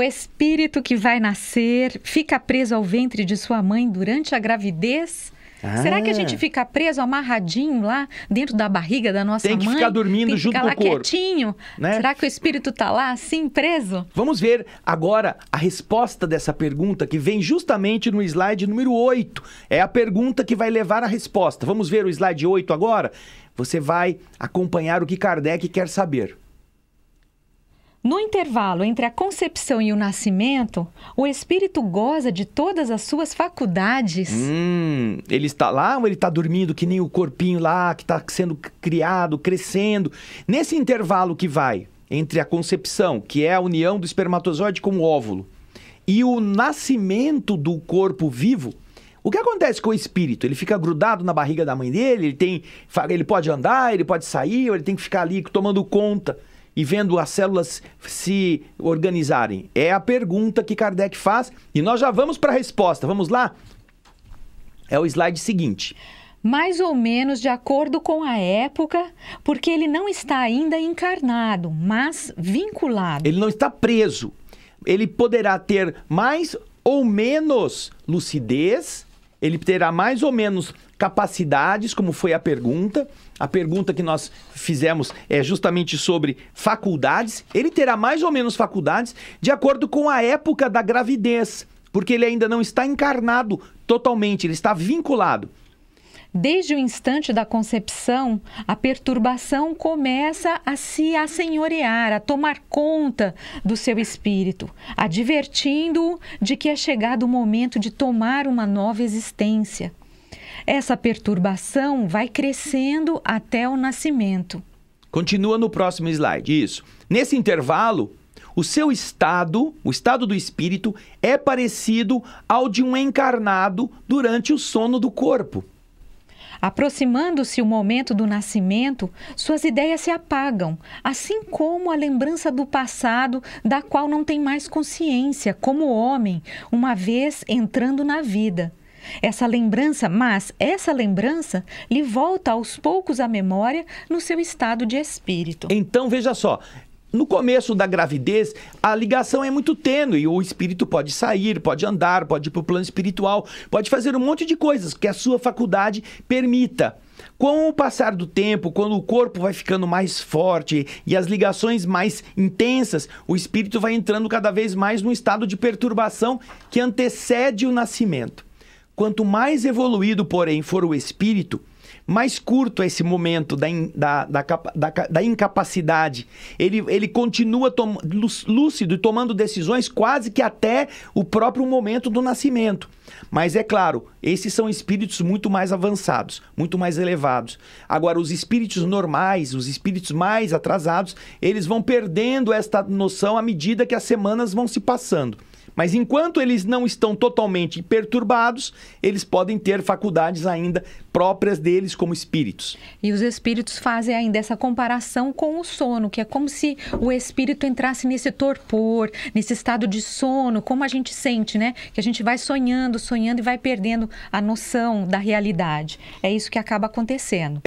O espírito que vai nascer fica preso ao ventre de sua mãe durante a gravidez? Ah. Será que a gente fica preso, amarradinho lá dentro da barriga da nossa mãe? Tem que mãe? ficar dormindo Tem que junto ficar lá com o corpo. quietinho. Né? Será que o espírito está lá assim preso? Vamos ver agora a resposta dessa pergunta que vem justamente no slide número 8. É a pergunta que vai levar a resposta. Vamos ver o slide 8 agora? Você vai acompanhar o que Kardec quer saber. No intervalo entre a concepção e o nascimento, o espírito goza de todas as suas faculdades. Hum, ele está lá ou ele está dormindo que nem o corpinho lá que está sendo criado, crescendo? Nesse intervalo que vai entre a concepção, que é a união do espermatozoide com o óvulo, e o nascimento do corpo vivo, o que acontece com o espírito? Ele fica grudado na barriga da mãe dele, ele, tem, ele pode andar, ele pode sair, ou ele tem que ficar ali tomando conta e vendo as células se organizarem? É a pergunta que Kardec faz e nós já vamos para a resposta. Vamos lá? É o slide seguinte mais ou menos de acordo com a época, porque ele não está ainda encarnado, mas vinculado. Ele não está preso. Ele poderá ter mais ou menos lucidez ele terá mais ou menos capacidades, como foi a pergunta. A pergunta que nós fizemos é justamente sobre faculdades. Ele terá mais ou menos faculdades de acordo com a época da gravidez, porque ele ainda não está encarnado totalmente, ele está vinculado. Desde o instante da concepção, a perturbação começa a se assenhorear, a tomar conta do seu espírito, advertindo-o de que é chegado o momento de tomar uma nova existência. Essa perturbação vai crescendo até o nascimento. Continua no próximo slide. Isso. Nesse intervalo, o seu estado, o estado do espírito, é parecido ao de um encarnado durante o sono do corpo. Aproximando-se o momento do nascimento, suas ideias se apagam, assim como a lembrança do passado da qual não tem mais consciência, como homem, uma vez entrando na vida. Essa lembrança, mas essa lembrança lhe volta aos poucos à memória no seu estado de espírito. Então veja só, no começo da gravidez, a ligação é muito tênue. O espírito pode sair, pode andar, pode ir para o plano espiritual, pode fazer um monte de coisas que a sua faculdade permita. Com o passar do tempo, quando o corpo vai ficando mais forte e as ligações mais intensas, o espírito vai entrando cada vez mais num estado de perturbação que antecede o nascimento. Quanto mais evoluído, porém, for o espírito, mais curto é esse momento da, in, da, da, da, da, incapacidade. Ele, ele continua tom, lúcido e tomando decisões quase que até o próprio momento do nascimento. Mas é claro, esses são espíritos muito mais avançados, muito mais elevados. Agora, os espíritos normais, os espíritos mais atrasados, eles vão perdendo esta noção à medida que as semanas vão se passando. Mas enquanto eles não estão totalmente perturbados, eles podem ter faculdades ainda próprias deles como espíritos. E os espíritos fazem ainda essa comparação com o sono, que é como se o espírito entrasse nesse torpor, nesse estado de sono, como a gente sente, né? Que a gente vai sonhando, sonhando e vai perdendo a noção da realidade. É isso que acaba acontecendo.